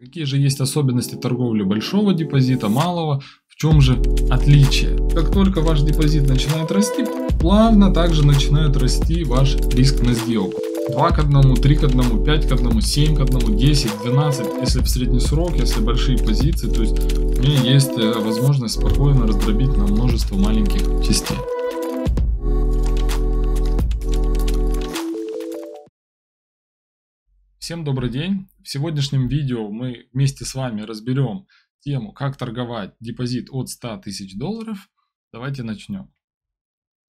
Какие же есть особенности торговли большого депозита, малого, в чем же отличие? Как только ваш депозит начинает расти, плавно также начинает расти ваш риск на сделку. 2 к 1, 3 к 1, 5 к 1, 7 к 1, 10, 12, если в средний срок, если большие позиции, то есть у меня есть э, возможность спокойно раздробить на множество маленьких частей. Всем добрый день! В сегодняшнем видео мы вместе с вами разберем тему, как торговать депозит от 100 тысяч долларов. Давайте начнем.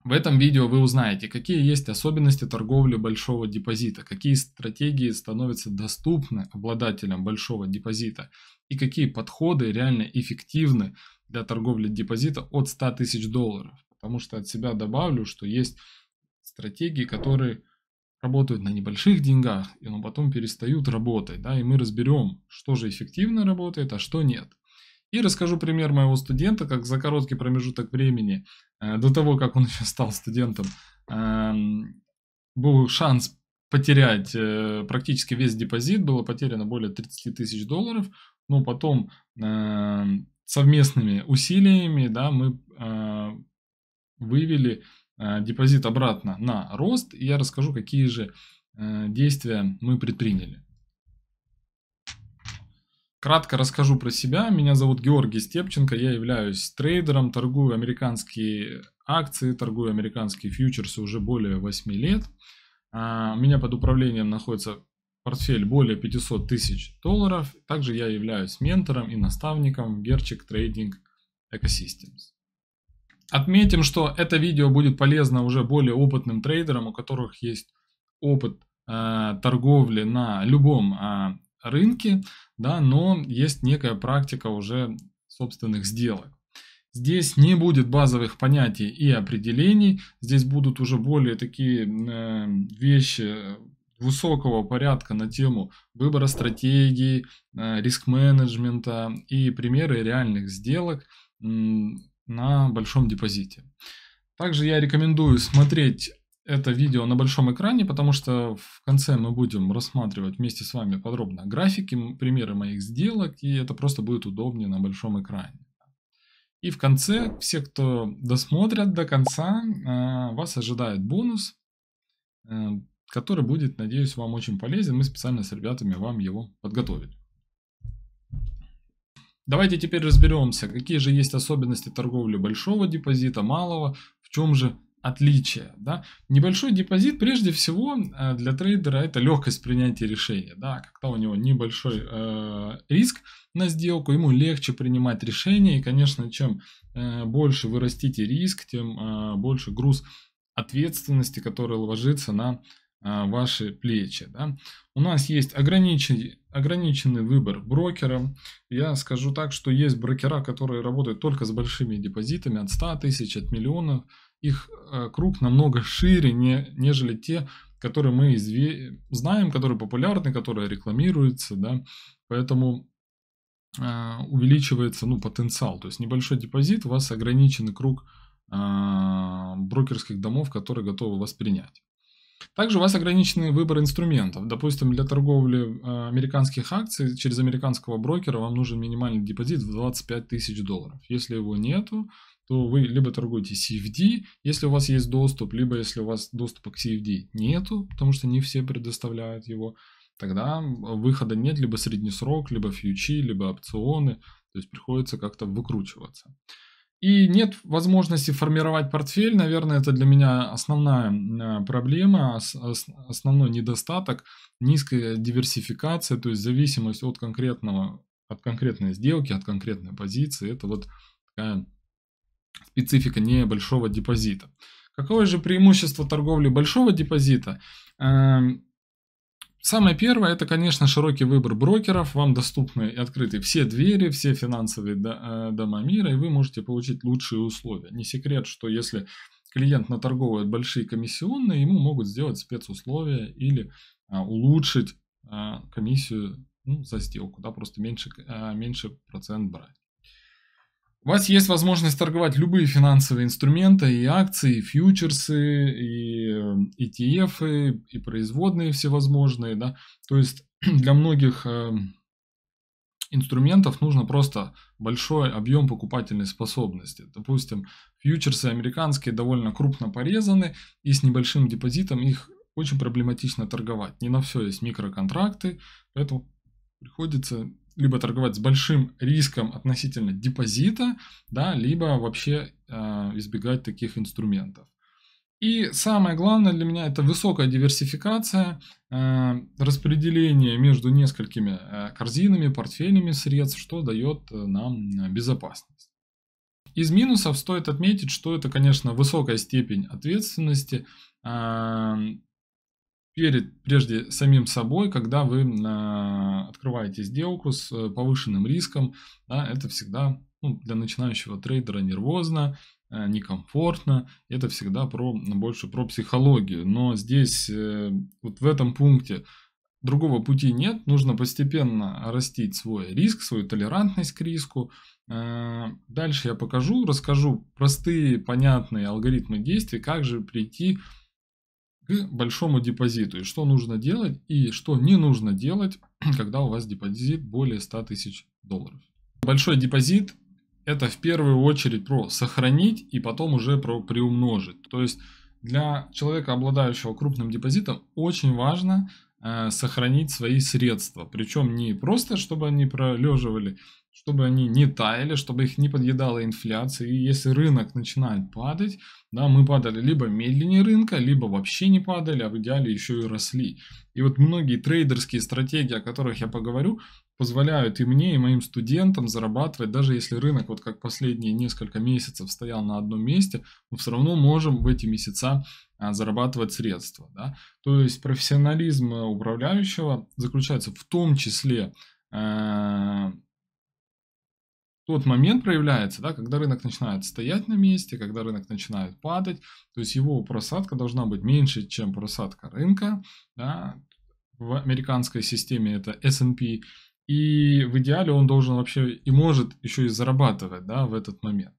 В этом видео вы узнаете, какие есть особенности торговли большого депозита, какие стратегии становятся доступны обладателям большого депозита и какие подходы реально эффективны для торговли депозита от 100 тысяч долларов. Потому что от себя добавлю, что есть стратегии, которые работают на небольших деньгах, и но потом перестают работать, да, и мы разберем, что же эффективно работает, а что нет. И расскажу пример моего студента, как за короткий промежуток времени, э, до того, как он еще стал студентом, э, был шанс потерять э, практически весь депозит, было потеряно более 30 тысяч долларов, но ну, потом эм, совместными усилиями, да, мы э, вывели Э, депозит обратно на рост, и я расскажу, какие же э, действия мы предприняли. Кратко расскажу про себя. Меня зовут Георгий Степченко, я являюсь трейдером, торгую американские акции, торгую американские фьючерсы уже более 8 лет. А, у меня под управлением находится портфель более 500 тысяч долларов. Также я являюсь ментором и наставником в Трейдинг Экосистемс Отметим, что это видео будет полезно уже более опытным трейдерам, у которых есть опыт э, торговли на любом э, рынке, да, но есть некая практика уже собственных сделок. Здесь не будет базовых понятий и определений, здесь будут уже более такие э, вещи высокого порядка на тему выбора стратегии, э, риск-менеджмента и примеры реальных сделок на большом депозите. Также я рекомендую смотреть это видео на большом экране, потому что в конце мы будем рассматривать вместе с вами подробно графики, примеры моих сделок, и это просто будет удобнее на большом экране. И в конце, все, кто досмотрят до конца, а, вас ожидает бонус, э, который будет, надеюсь, вам очень полезен. Мы специально с ребятами вам его подготовили. Давайте теперь разберемся, какие же есть особенности торговли большого депозита, малого, в чем же отличие. Да? Небольшой депозит прежде всего э, для трейдера это легкость принятия решения. Да? Когда у него небольшой э, риск на сделку, ему легче принимать решения. И, конечно, чем э, больше вы растите риск, тем э, больше груз ответственности, который ложится на э, ваши плечи. Да? У нас есть ограниченный ограниченный выбор брокера. Я скажу так, что есть брокера, которые работают только с большими депозитами от 100 тысяч, от миллионов. Их э, круг намного шире, не, нежели те, которые мы изве... знаем, которые популярны, которые рекламируются. Да? Поэтому э, увеличивается ну, потенциал. То есть небольшой депозит, у вас ограниченный круг э, брокерских домов, которые готовы вас принять. Также у вас ограниченный выбор инструментов. Допустим, для торговли э, американских акций через американского брокера вам нужен минимальный депозит в 25 тысяч долларов. Если его нету, то вы либо торгуете CFD, если у вас есть доступ, либо если у вас доступа к CFD нету, потому что не все предоставляют его, тогда выхода нет, либо средний срок, либо фьючи, либо опционы, то есть приходится как-то выкручиваться. И нет возможности формировать портфель, наверное, это для меня основная проблема, основной недостаток, низкая диверсификация, то есть зависимость от конкретного, от конкретной сделки, от конкретной позиции, это вот такая специфика небольшого депозита. Какое же преимущество торговли большого депозита? Эм, Самое первое, это, конечно, широкий выбор брокеров. Вам доступны и открыты все двери, все финансовые э, дома мира, и вы можете получить лучшие условия. Не секрет, что если клиент наторговывает большие комиссионные, ему могут сделать спецусловия или а, улучшить а, комиссию ну, за сделку, да, просто меньше, а, меньше процент брать. У вас есть возможность торговать любые финансовые инструменты, и акции, и фьючерсы, и ETF, э, и производные всевозможные. Да? То есть для многих э, инструментов нужно просто большой объем покупательной способности. Допустим, фьючерсы американские довольно крупно порезаны, и с небольшим депозитом их очень проблематично торговать. Не на все есть микроконтракты, поэтому приходится либо торговать с большим риском относительно депозита, да, либо вообще э, избегать таких инструментов. И самое главное для меня это высокая диверсификация, э, распределение между несколькими э, корзинами, портфелями средств, что дает э, нам э, безопасность. Из минусов стоит отметить, что это, конечно, высокая степень ответственности, э, перед, прежде самим собой, когда вы э, открываете сделку с э, повышенным риском, да, это всегда ну, для начинающего трейдера нервозно, э, некомфортно, это всегда про, больше про психологию. Но здесь, э, вот в этом пункте, другого пути нет, нужно постепенно растить свой риск, свою толерантность к риску. Э, дальше я покажу, расскажу простые, понятные алгоритмы действий, как же прийти к большому депозиту. И что нужно делать и что не нужно делать, когда у вас депозит более 100 тысяч долларов. Большой депозит это в первую очередь про сохранить и потом уже про приумножить. То есть для человека, обладающего крупным депозитом, очень важно э, сохранить свои средства. Причем не просто, чтобы они пролеживали чтобы они не таяли, чтобы их не подъедала инфляция. И если рынок начинает падать, да, мы падали либо медленнее рынка, либо вообще не падали, а в идеале еще и росли. И вот многие трейдерские стратегии, о которых я поговорю, позволяют и мне, и моим студентам зарабатывать, даже если рынок вот как последние несколько месяцев стоял на одном месте, мы все равно можем в эти месяца а, зарабатывать средства. Да? То есть профессионализм э, управляющего заключается в том числе э, тот момент проявляется, да, когда рынок начинает стоять на месте, когда рынок начинает падать, то есть его просадка должна быть меньше, чем просадка рынка, да, в американской системе это S&P, и в идеале он должен вообще и может еще и зарабатывать, да, в этот момент.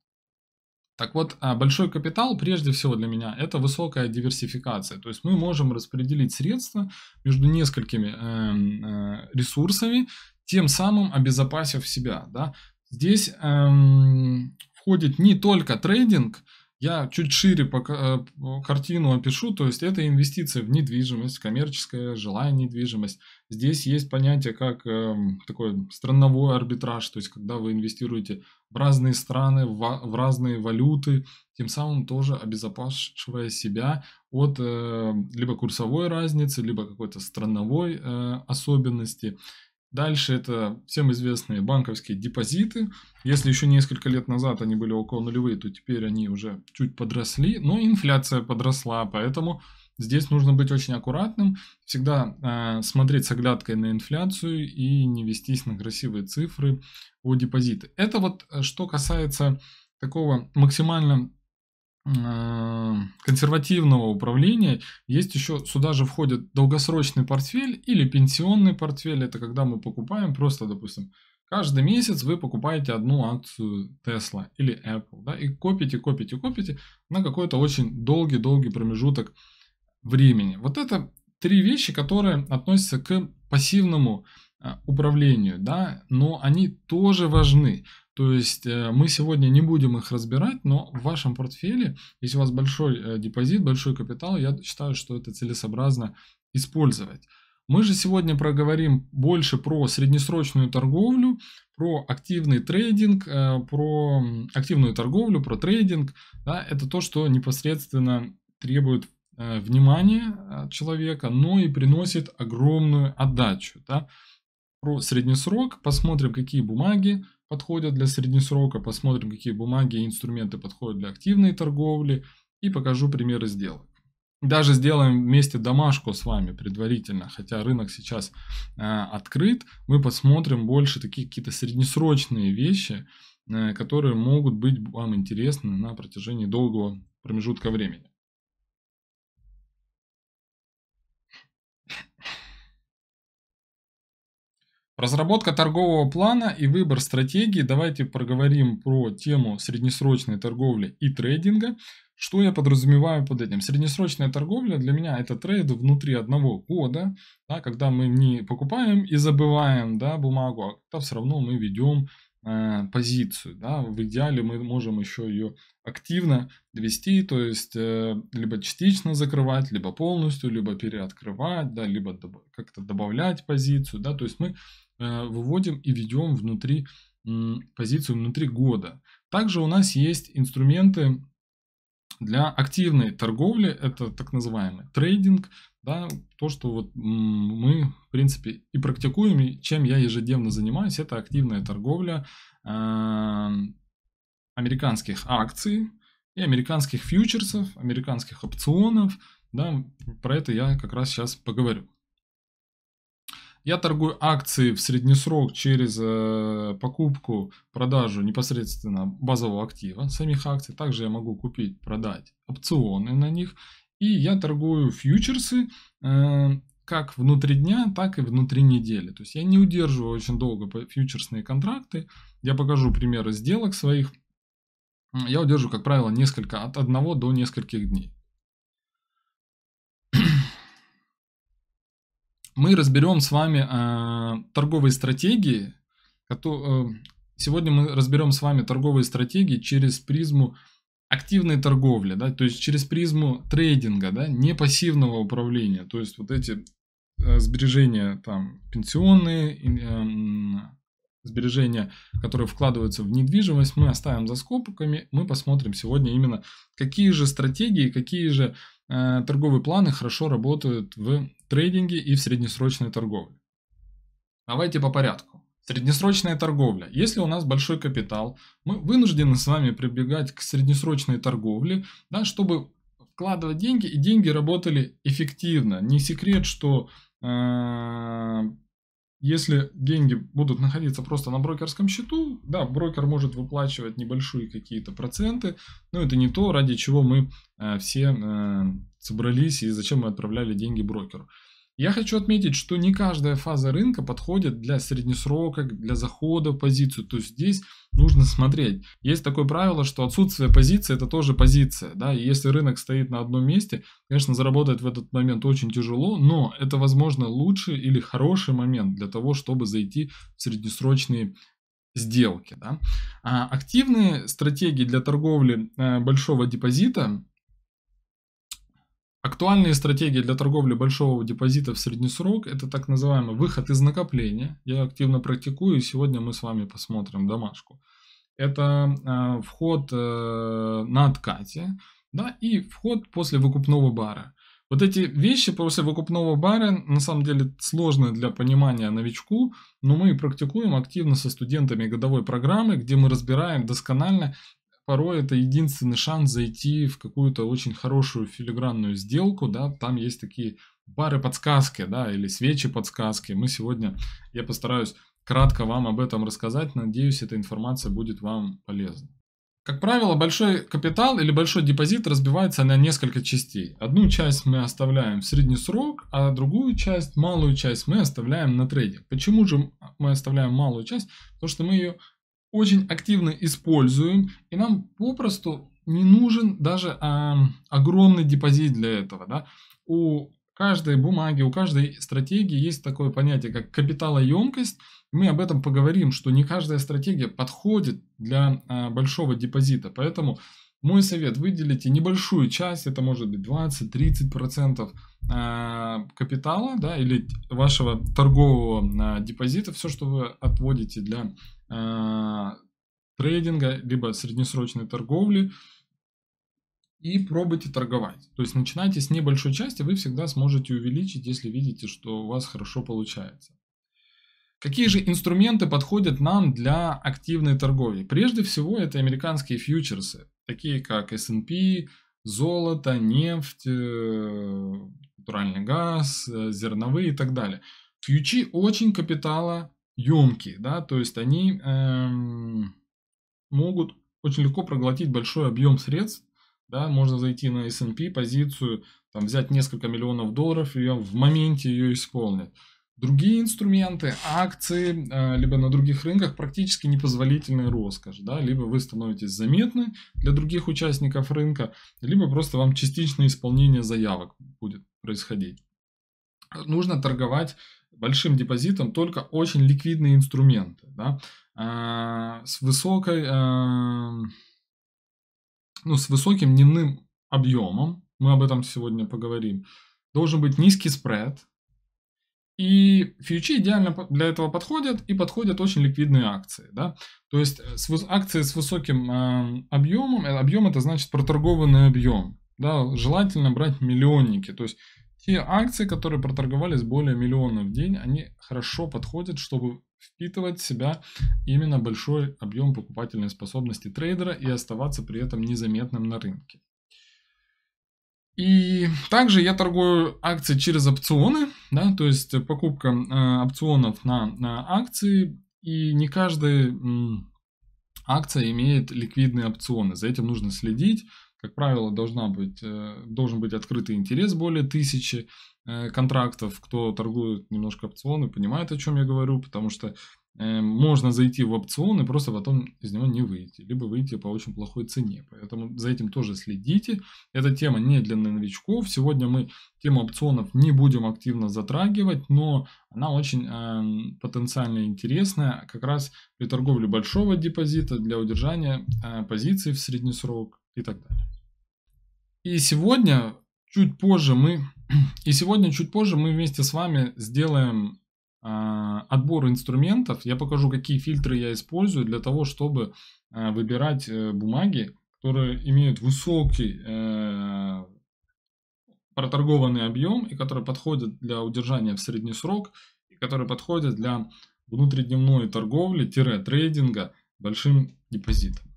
Так вот, а, большой капитал, прежде всего для меня, это высокая диверсификация. То есть мы можем распределить средства между несколькими эм, э, ресурсами, тем самым обезопасив себя. Да? Здесь эм, входит не только трейдинг, я чуть шире по э, картину опишу, то есть это инвестиции в недвижимость, коммерческая жилая недвижимость. Здесь есть понятие как э, такой страновой арбитраж, то есть когда вы инвестируете в разные страны, в, в разные валюты, тем самым тоже обезопасивая себя от э, либо курсовой разницы, либо какой-то страновой э, особенности. Дальше это всем известные банковские депозиты. Если еще несколько лет назад они были около нулевые, то теперь они уже чуть подросли, но инфляция подросла, поэтому здесь нужно быть очень аккуратным, всегда э, смотреть с оглядкой на инфляцию и не вестись на красивые цифры у депозиты. Это вот э, что касается такого максимально Э, консервативного управления есть еще сюда же входит долгосрочный портфель или пенсионный портфель. Это когда мы покупаем просто, допустим, каждый месяц вы покупаете одну акцию Tesla или Apple, да, и копите, копите, копите на какой-то очень долгий-долгий промежуток времени. Вот это три вещи, которые относятся к пассивному э, управлению, да, но они тоже важны, то есть э, мы сегодня не будем их разбирать, но в вашем портфеле, если у вас большой э, депозит, большой капитал, я считаю, что это целесообразно использовать. Мы же сегодня проговорим больше про среднесрочную торговлю, про активный трейдинг, э, про активную торговлю, про трейдинг. Да, это то, что непосредственно требует внимания человека, но и приносит огромную отдачу. Да? про среднесрок, посмотрим, какие бумаги подходят для среднесрока, посмотрим, какие бумаги и инструменты подходят для активной торговли и покажу примеры сделок. Даже сделаем вместе домашку с вами предварительно, хотя рынок сейчас э, открыт, мы посмотрим больше такие какие-то среднесрочные вещи, э, которые могут быть вам интересны на протяжении долгого промежутка времени. Разработка торгового плана и выбор стратегии. Давайте проговорим про тему среднесрочной торговли и трейдинга. Что я подразумеваю под этим? Среднесрочная торговля для меня это трейд внутри одного года, да, когда мы не покупаем и забываем да, бумагу, а когда все равно мы ведем э, позицию. Да. В идеале мы можем еще ее активно вести, то есть э, либо частично закрывать, либо полностью, либо переоткрывать, да, либо доб- как-то добавлять позицию. Да, то есть мы Э, выводим и ведем внутри позицию внутри года. Также у нас есть инструменты для активной торговли, это так называемый трейдинг, да, то, что вот мы, в принципе, и практикуем, и чем я ежедневно занимаюсь, это активная торговля э, американских акций и американских фьючерсов, американских опционов, да, про это я как раз сейчас поговорю. Я торгую акции в среднесрок через э, покупку, продажу непосредственно базового актива, самих акций. Также я могу купить, продать опционы на них. И я торгую фьючерсы э, как внутри дня, так и внутри недели. То есть я не удерживаю очень долго фьючерсные контракты. Я покажу примеры сделок своих. Я удерживаю, как правило, несколько от одного до нескольких дней мы разберем с вами э, торговые стратегии. Э, сегодня мы разберем с вами торговые стратегии через призму активной торговли, да, то есть через призму трейдинга, да, не пассивного управления, то есть вот эти э, сбережения там пенсионные, э, сбережения, которые вкладываются в недвижимость, мы оставим за скобками, мы посмотрим сегодня именно, какие же стратегии, какие же э, торговые планы хорошо работают в трейдинге и в среднесрочной торговле. Давайте по порядку. Среднесрочная торговля. Если у нас большой капитал, мы вынуждены с вами прибегать к среднесрочной торговле, да, чтобы вкладывать деньги, и деньги работали эффективно. Не секрет, что э, если деньги будут находиться просто на брокерском счету, да, брокер может выплачивать небольшие какие-то проценты, но это не то, ради чего мы э, все э, собрались и зачем мы отправляли деньги брокеру. Я хочу отметить, что не каждая фаза рынка подходит для среднесрока, для захода в позицию. То есть здесь нужно смотреть. Есть такое правило, что отсутствие позиции это тоже позиция. Да? И если рынок стоит на одном месте, конечно, заработать в этот момент очень тяжело, но это, возможно, лучший или хороший момент для того, чтобы зайти в среднесрочные сделки. Да? А активные стратегии для торговли э, большого депозита Актуальные стратегии для торговли большого депозита в средний срок – это так называемый выход из накопления. Я активно практикую, и сегодня мы с вами посмотрим домашку. Это э, вход э, на откате да, и вход после выкупного бара. Вот эти вещи после выкупного бара на самом деле сложны для понимания новичку, но мы практикуем активно со студентами годовой программы, где мы разбираем досконально порой это единственный шанс зайти в какую-то очень хорошую филигранную сделку, да, там есть такие бары-подсказки, да, или свечи-подсказки. Мы сегодня, я постараюсь кратко вам об этом рассказать, надеюсь, эта информация будет вам полезна. Как правило, большой капитал или большой депозит разбивается на несколько частей. Одну часть мы оставляем в средний срок, а другую часть, малую часть мы оставляем на трейдинг. Почему же мы оставляем малую часть? Потому что мы ее очень активно используем, и нам попросту не нужен даже а, огромный депозит для этого. Да? У каждой бумаги, у каждой стратегии есть такое понятие, как капиталоемкость. Мы об этом поговорим, что не каждая стратегия подходит для а, большого депозита. Поэтому мой совет, выделите небольшую часть, это может быть 20-30% а, капитала да, или вашего торгового а, депозита, все, что вы отводите для а, трейдинга, либо среднесрочной торговли и пробуйте торговать. То есть начинайте с небольшой части, вы всегда сможете увеличить, если видите, что у вас хорошо получается. Какие же инструменты подходят нам для активной торговли? Прежде всего, это американские фьючерсы, такие как S&P, золото, нефть, э, натуральный газ, э, зерновые и так далее. Фьючи очень капитала емкие, да, то есть они эм, могут очень легко проглотить большой объем средств, да, можно зайти на S&P позицию, там взять несколько миллионов долларов, и в моменте ее исполнить. Другие инструменты, акции, э, либо на других рынках практически непозволительная роскошь, да, либо вы становитесь заметны для других участников рынка, либо просто вам частичное исполнение заявок будет происходить. Нужно торговать большим депозитом только очень ликвидные инструменты, да, а, с высокой, а, ну, с высоким дневным объемом, мы об этом сегодня поговорим, должен быть низкий спред, и фьючи идеально для этого подходят, и подходят очень ликвидные акции. Да? То есть э, с, акции с высоким а, объемом, э, объем это значит проторгованный объем. Да? Желательно брать миллионники, то есть те акции, которые проторговались более миллиона в день, они хорошо подходят, чтобы впитывать в себя именно большой объем покупательной способности трейдера и оставаться при этом незаметным на рынке. И также я торгую акции через опционы, да, то есть покупка э, опционов на, на акции, и не каждая м, акция имеет ликвидные опционы. За этим нужно следить, как правило, должна быть, э, должен быть открытый интерес более тысячи э, контрактов. Кто торгует немножко опционы, понимает, о чем я говорю, потому что э, можно зайти в опцион и просто потом из него не выйти, либо выйти по очень плохой цене. Поэтому за этим тоже следите. Эта тема не для новичков. Сегодня мы тему опционов не будем активно затрагивать, но она очень э, потенциально интересная как раз при торговле большого депозита для удержания э, позиций в средний срок и так далее. И сегодня чуть позже мы и сегодня чуть позже мы вместе с вами сделаем э, отбор инструментов. Я покажу, какие фильтры я использую для того, чтобы э, выбирать э, бумаги, которые имеют высокий э, проторгованный объем и которые подходят для удержания в средний срок и которые подходят для внутридневной торговли-трейдинга большим депозитом.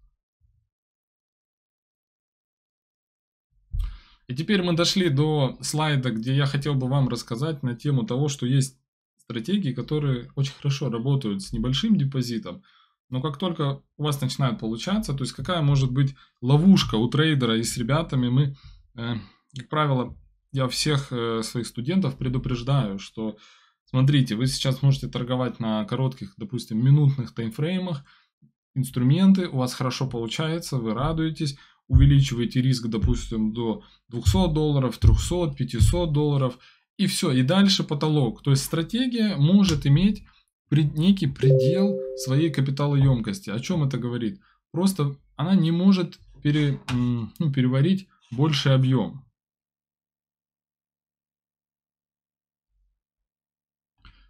И теперь мы дошли до слайда, где я хотел бы вам рассказать на тему того, что есть стратегии, которые очень хорошо работают с небольшим депозитом, но как только у вас начинает получаться, то есть какая может быть ловушка у трейдера и с ребятами, мы, э, как правило, я всех э, своих студентов предупреждаю, что смотрите, вы сейчас можете торговать на коротких, допустим, минутных таймфреймах, инструменты, у вас хорошо получается, вы радуетесь, увеличиваете риск, допустим, до 200 долларов, 300, 500 долларов, и все, и дальше потолок. То есть стратегия может иметь некий предел своей капиталоемкости. О чем это говорит? Просто она не может пере, ну, переварить больший объем.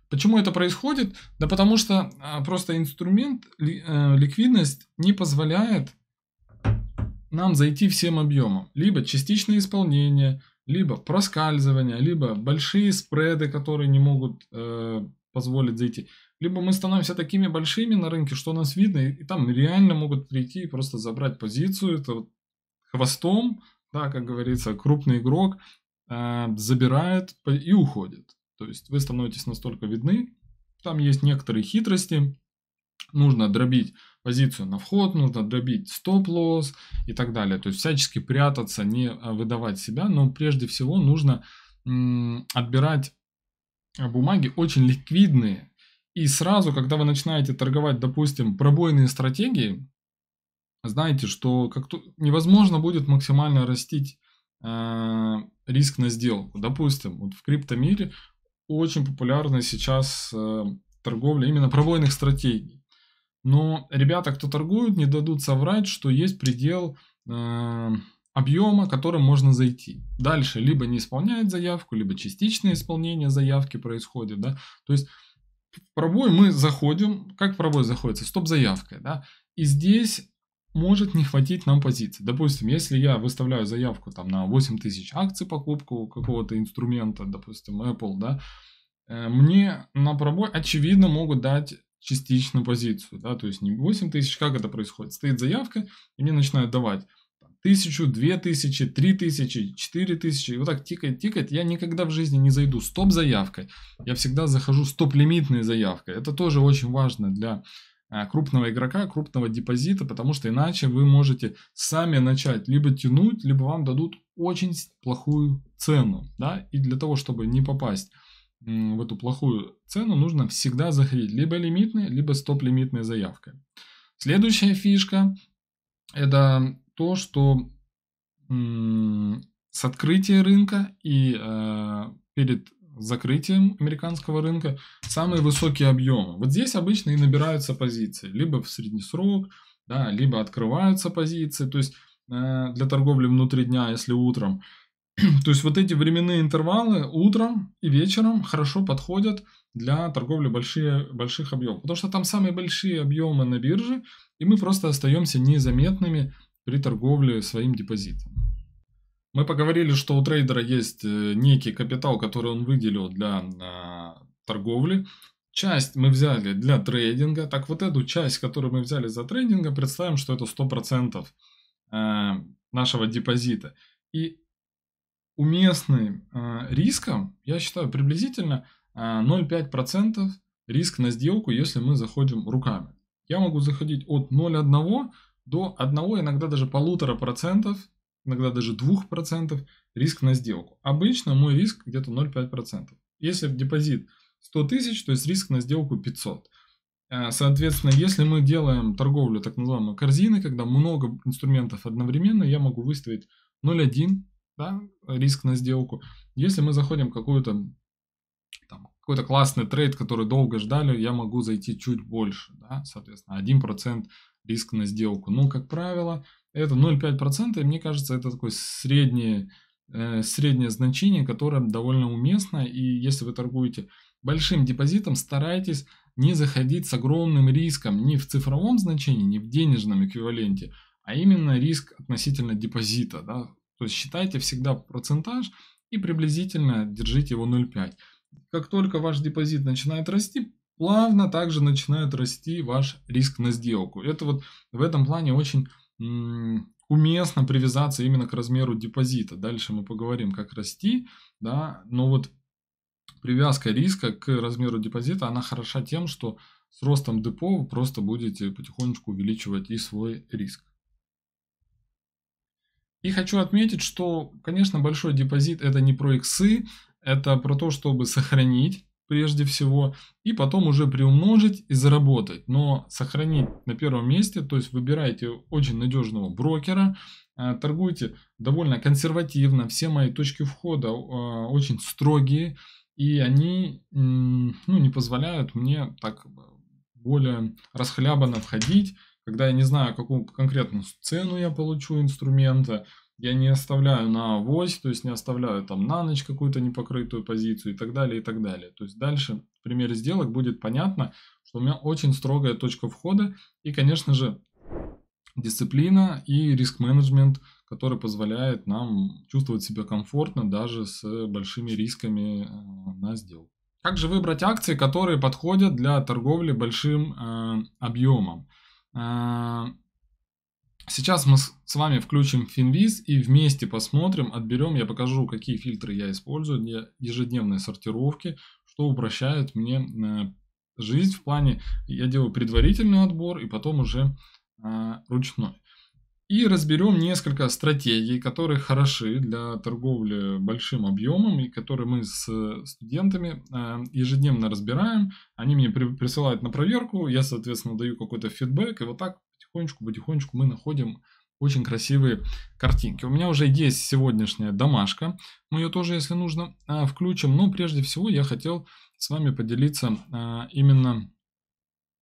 Почему это происходит? Да потому что а, просто инструмент, э, ликвидность не позволяет нам зайти всем объемом. Либо частичное исполнение, либо проскальзывание, либо большие спреды, которые не могут э, позволить зайти. Либо мы становимся такими большими на рынке, что нас видно, и, и там реально могут прийти и просто забрать позицию. Это вот хвостом, да, как говорится, крупный игрок э, забирает и уходит. То есть вы становитесь настолько видны. Там есть некоторые хитрости. Нужно дробить позицию на вход, нужно добить стоп-лосс и так далее. То есть всячески прятаться, не а, выдавать себя, но прежде всего нужно отбирать а, бумаги очень ликвидные. И сразу, когда вы начинаете торговать, допустим, пробойные стратегии, знаете, что как -то невозможно будет максимально растить э, риск на сделку. Допустим, вот в криптомире очень популярна сейчас э, торговля именно пробойных стратегий. Но ребята, кто торгует, не дадут соврать, что есть предел э, объема, которым можно зайти. Дальше либо не исполняет заявку, либо частичное исполнение заявки происходит. Да? То есть в пробой мы заходим, как пробой заходится, стоп-заявкой. Да? И здесь может не хватить нам позиции. Допустим, если я выставляю заявку там, на 8000 акций покупку какого-то инструмента, допустим, Apple, да, э, мне на пробой, очевидно, могут дать частично позицию, да, то есть не 8 тысяч, как это происходит? Стоит заявка, и мне начинают давать тысячу, две тысячи, три тысячи, четыре тысячи. И вот так тикает, тикает. Я никогда в жизни не зайду Стоп заявкой Я всегда захожу стоп топ-лимитной заявкой. Это тоже очень важно для а, крупного игрока, крупного депозита, потому что иначе вы можете сами начать либо тянуть, либо вам дадут очень плохую цену. Да? И для того, чтобы не попасть в эту плохую цену нужно всегда заходить либо лимитной, либо стоп-лимитной заявкой. Следующая фишка это то, что с открытия рынка и э, перед закрытием американского рынка самые высокие объемы. Вот здесь обычно и набираются позиции, либо в средний срок, да, либо открываются позиции. То есть э, для торговли внутри дня, если утром то есть вот эти временные интервалы утром и вечером хорошо подходят для торговли большие, больших объемов. Потому что там самые большие объемы на бирже, и мы просто остаемся незаметными при торговле своим депозитом. Мы поговорили, что у трейдера есть э, некий капитал, который он выделил для а, торговли. Часть мы взяли для трейдинга. Так вот эту часть, которую мы взяли за трейдинга, представим, что это 100% э, нашего депозита. И уместным э, риском, я считаю, приблизительно 0,5% э, риск на сделку, если мы заходим руками. Я могу заходить от 0,1 до 1, иногда даже 1,5%, иногда даже 2% риск на сделку. Обычно мой риск где-то 0,5%. Если в депозит 100 тысяч, то есть риск на сделку 500. Э, соответственно, если мы делаем торговлю так называемой корзины, когда много инструментов одновременно, я могу выставить 0,1, да, риск на сделку. Если мы заходим какую-то какой-то классный трейд, который долго ждали, я могу зайти чуть больше, да, соответственно, 1% риск на сделку. Но, как правило, это 0,5%, и мне кажется, это такое среднее, э, среднее значение, которое довольно уместно, и если вы торгуете большим депозитом, старайтесь не заходить с огромным риском ни в цифровом значении, ни в денежном эквиваленте, а именно риск относительно депозита, да, то есть считайте всегда процентаж и приблизительно держите его 0,5. Как только ваш депозит начинает расти, плавно также начинает расти ваш риск на сделку. Это вот в этом плане очень уместно привязаться именно к размеру депозита. Дальше мы поговорим, как расти, да, но вот привязка риска к размеру депозита, она хороша тем, что с ростом депо вы просто будете потихонечку увеличивать и свой риск. И хочу отметить, что, конечно, большой депозит это не про иксы, это про то, чтобы сохранить прежде всего, и потом уже приумножить и заработать. Но сохранить на первом месте, то есть выбирайте очень надежного брокера, а, торгуйте довольно консервативно, все мои точки входа а, очень строгие, и они ну, не позволяют мне так более расхлябанно входить, когда я не знаю, какую конкретную цену я получу инструмента, я не оставляю на авось, то есть не оставляю там на ночь какую-то непокрытую позицию и так далее, и так далее. То есть дальше в примере сделок будет понятно, что у меня очень строгая точка входа и, конечно же, дисциплина и риск-менеджмент, который позволяет нам чувствовать себя комфортно даже с большими рисками э, на сделку. Как же выбрать акции, которые подходят для торговли большим э, объемом? Э, сейчас мы с вами включим FinViz и вместе посмотрим, отберем, я покажу, какие фильтры я использую для ежедневной сортировки, что упрощает мне э, жизнь в плане, я делаю предварительный отбор и потом уже э, ручной. И разберем несколько стратегий, которые хороши для торговли большим объемом и которые мы с э, студентами э, ежедневно разбираем. Они мне присылают на проверку, я, соответственно, даю какой-то фидбэк, и вот так потихонечку-потихонечку мы находим очень красивые картинки. У меня уже есть сегодняшняя домашка, мы ее тоже, если нужно, э, включим. Но прежде всего я хотел с вами поделиться именно...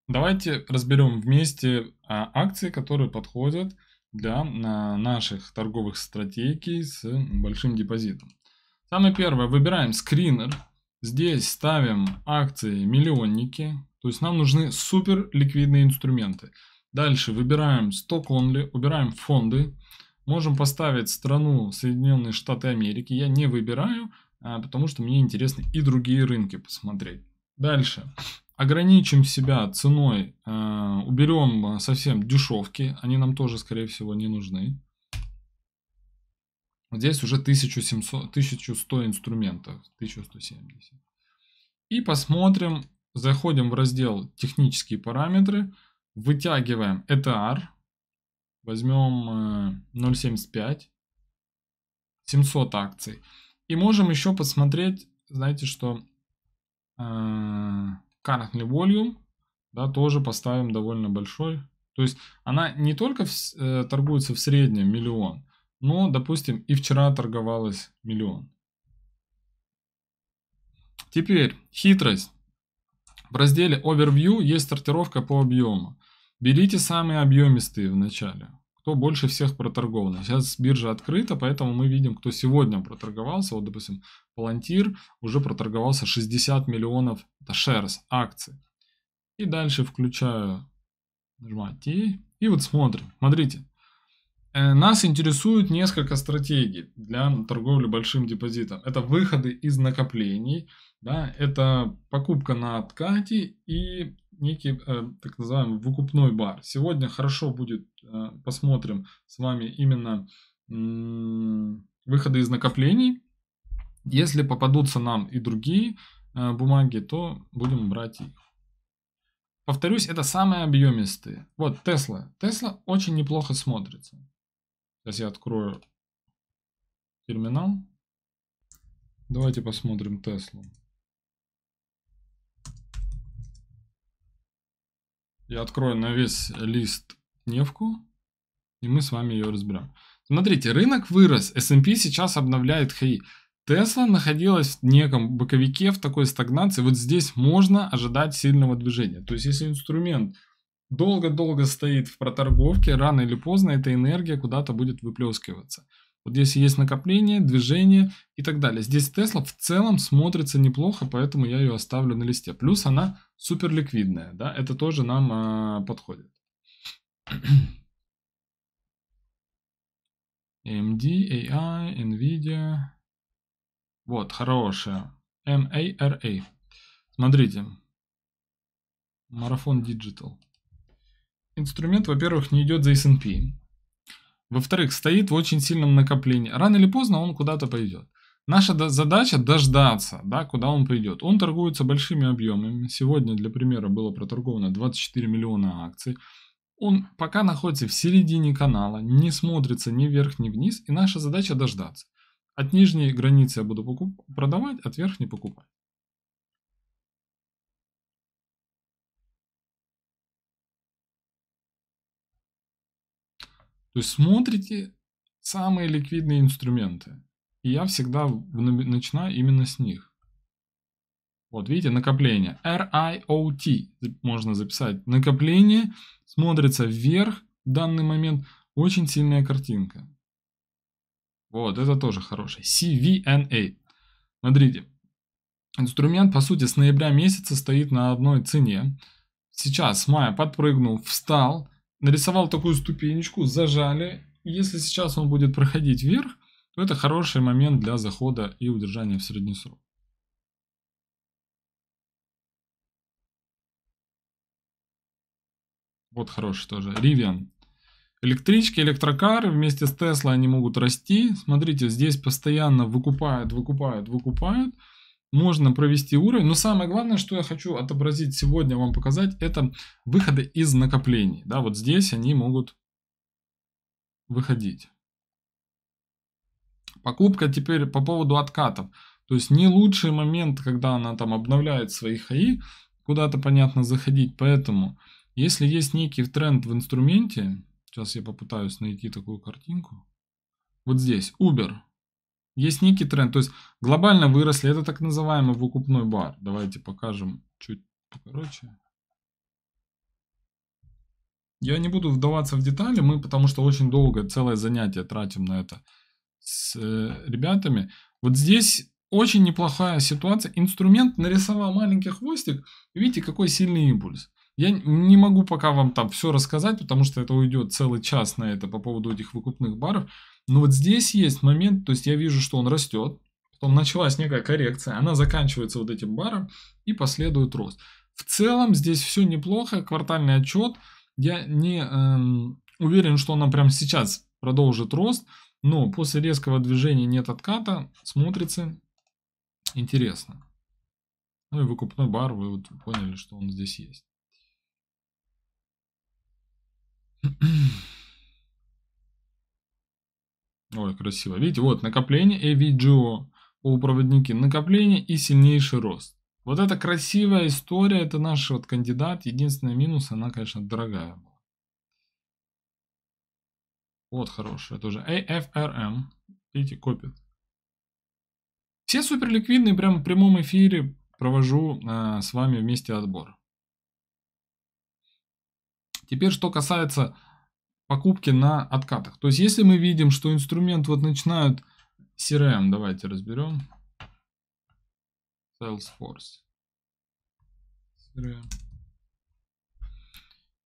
Давайте разберем вместе акции, которые подходят для э, наших торговых стратегий с большим депозитом. Самое первое, выбираем скринер. Здесь ставим акции миллионники. То есть нам нужны супер ликвидные инструменты. Дальше выбираем сток only, убираем фонды. Можем поставить страну Соединенные Штаты Америки. Я не выбираю, а, потому что мне интересны и другие рынки посмотреть. Дальше ограничим себя ценой, э, уберем э, совсем дешевки, они нам тоже, скорее всего, не нужны. Здесь уже 1700, 1100 инструментов, 1170. И посмотрим, заходим в раздел «Технические параметры», вытягиваем ETR, возьмем 0.75, 700 акций. И можем еще посмотреть, знаете что, э, currently volume, да, тоже поставим довольно большой. То есть она не только в, э, торгуется в среднем миллион, но, допустим, и вчера торговалась миллион. Теперь хитрость. В разделе Overview есть сортировка по объему. Берите самые объемистые в начале кто больше всех проторгован. Сейчас биржа открыта, поэтому мы видим, кто сегодня проторговался. Вот, допустим, Палантир уже проторговался 60 миллионов это shares, акций. И дальше включаю, нажимаю T, и вот смотрим. Смотрите, э, нас интересует несколько стратегий для торговли большим депозитом. Это выходы из накоплений, да, это покупка на откате и некий э, так называемый выкупной бар. Сегодня хорошо будет, э, посмотрим с вами именно э, выходы из накоплений. Если попадутся нам и другие э, бумаги, то будем брать их. Повторюсь, это самые объемистые. Вот Тесла. Тесла очень неплохо смотрится. Сейчас я открою терминал. Давайте посмотрим Теслу. Я открою на весь лист нефку, и мы с вами ее разберем. Смотрите, рынок вырос, S&P сейчас обновляет хай. Tesla находилась в неком боковике, в такой стагнации. Вот здесь можно ожидать сильного движения. То есть, если инструмент долго-долго стоит в проторговке, рано или поздно эта энергия куда-то будет выплескиваться. Вот здесь есть накопление, движение и так далее. Здесь Тесла в целом смотрится неплохо, поэтому я ее оставлю на листе. Плюс она супер ликвидная, да, это тоже нам а, подходит. AMD, AI, а NVIDIA. Вот, хорошая. MARA. А Смотрите. Марафон Digital. Инструмент, во-первых, не идет за S&P. Во-вторых, стоит в очень сильном накоплении. Рано или поздно он куда-то пойдет. Наша задача дождаться, да, куда он придет. Он торгуется большими объемами. Сегодня, для примера, было проторговано 24 миллиона акций. Он пока находится в середине канала, не смотрится ни вверх, ни вниз. И наша задача дождаться. От нижней границы я буду покуп- продавать, от верхней покупать. То есть смотрите самые ликвидные инструменты. И я всегда начинаю именно с них. Вот, видите, накопление. RIOT можно записать. Накопление смотрится вверх в данный момент. Очень сильная картинка. Вот, это тоже хороший. CVNA. Смотрите. Инструмент, по сути, с ноября месяца стоит на одной цене. Сейчас с мая подпрыгнул, встал нарисовал такую ступенечку, зажали. Если сейчас он будет проходить вверх, то это хороший момент для захода и удержания в средний срок. Вот хороший тоже. Rivian. Электрички, электрокары вместе с Тесла они могут расти. Смотрите, здесь постоянно выкупают, выкупают, выкупают можно провести уровень. Но самое главное, что я хочу отобразить сегодня, вам показать, это выходы из накоплений. Да, вот здесь они могут выходить. Покупка теперь по поводу откатов. То есть не лучший момент, когда она там обновляет свои хаи, куда-то, понятно, заходить. Поэтому, если есть некий тренд в инструменте, сейчас я попытаюсь найти такую картинку, вот здесь, Uber – есть некий тренд, то есть глобально выросли, это так называемый выкупной бар. Давайте покажем чуть короче. Я не буду вдаваться в детали, мы потому что очень долго, целое занятие тратим на это с э, ребятами. Вот здесь очень неплохая ситуация. Инструмент нарисовал маленький хвостик, видите, какой сильный импульс. Я не могу пока вам там все рассказать, потому что это уйдет целый час на это по поводу этих выкупных баров. Но ну, вот здесь есть момент, то есть я вижу, что он растет, потом началась некая коррекция, она заканчивается вот этим баром и последует рост. В целом здесь все неплохо, квартальный отчет, я не эм, уверен, что она прямо сейчас продолжит рост, но после резкого движения нет отката, смотрится интересно. Ну и выкупной бар, вы вот поняли, что он здесь есть. Ой, красиво. Видите, вот накопление AVGO, полупроводники, накопление и сильнейший рост. Вот эта красивая история, это наш вот кандидат. Единственный минус, она, конечно, дорогая была. Вот хорошая тоже. AFRM. Эм. Видите, копит. Все суперликвидные прямо в прямом эфире провожу э, с вами вместе отбор. Теперь, что касается покупки на откатах. То есть, если мы видим, что инструмент вот начинают CRM, давайте разберем. Salesforce. CRM.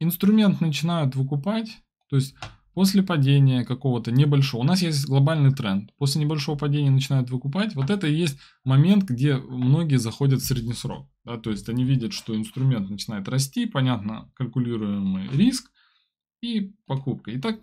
Инструмент начинают выкупать, то есть после падения какого-то небольшого. У нас есть глобальный тренд. После небольшого падения начинают выкупать. Вот это и есть момент, где многие заходят в средний срок. Да, то есть они видят, что инструмент начинает расти, понятно, калькулируемый риск и покупка. И так